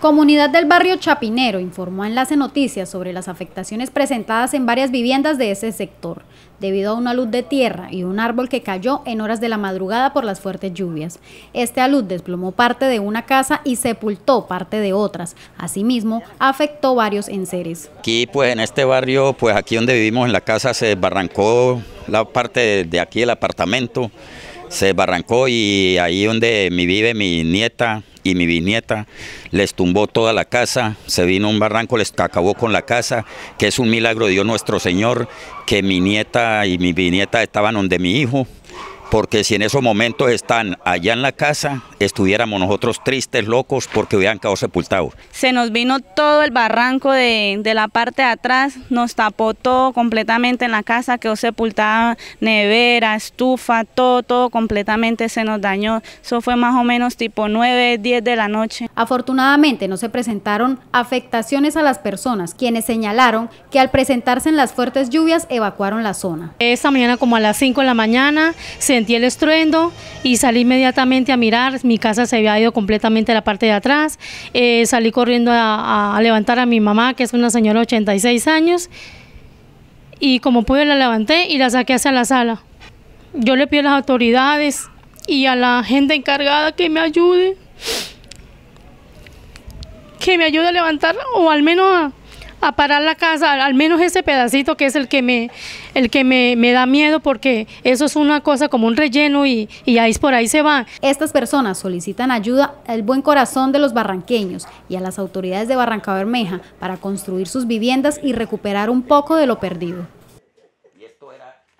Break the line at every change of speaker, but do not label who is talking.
Comunidad del barrio Chapinero informó Enlace Noticias sobre las afectaciones presentadas en varias viviendas de ese sector, debido a una luz de tierra y un árbol que cayó en horas de la madrugada por las fuertes lluvias. Este alud desplomó parte de una casa y sepultó parte de otras. Asimismo, afectó varios enseres.
Aquí, pues en este barrio, pues aquí donde vivimos en la casa, se barrancó la parte de aquí del apartamento se barrancó y ahí donde mi vive mi nieta y mi bisnieta, les tumbó toda la casa, se vino un barranco, les acabó con la casa, que es un milagro de Dios nuestro Señor, que mi nieta y mi bisnieta estaban donde mi hijo, porque si en esos momentos están allá en la casa, estuviéramos nosotros tristes, locos, porque hubieran quedado sepultados.
Se nos vino todo el barranco de, la parte de atrás, nos tapó todo completamente en la casa, quedó sepultada nevera, estufa, todo, todo
completamente se nos dañó. Eso fue más o menos tipo 9, 10 de la noche. Afortunadamente no se presentaron afectaciones a las personas, quienes señalaron que al presentarse en las fuertes lluvias evacuaron la zona. Esta mañana como a las 5 de la mañana se sentí el
estruendo y salí inmediatamente a mirar, mi casa se había ido completamente a la parte de atrás, eh, salí corriendo a, levantar a mi mamá, que es una señora de 86 años, y como pude la levanté y la saqué hacia la sala. Yo le pido a las autoridades y a la gente encargada que me ayude, que me ayude a levantar o al menos a a parar la casa, al menos ese pedacito que es el que me, el que me, da miedo porque eso es una cosa como un relleno y,
y ahí por ahí se va. Estas personas solicitan ayuda al buen corazón de los barranqueños y a las autoridades de Barranca Bermeja para construir sus viviendas y recuperar un poco de lo perdido.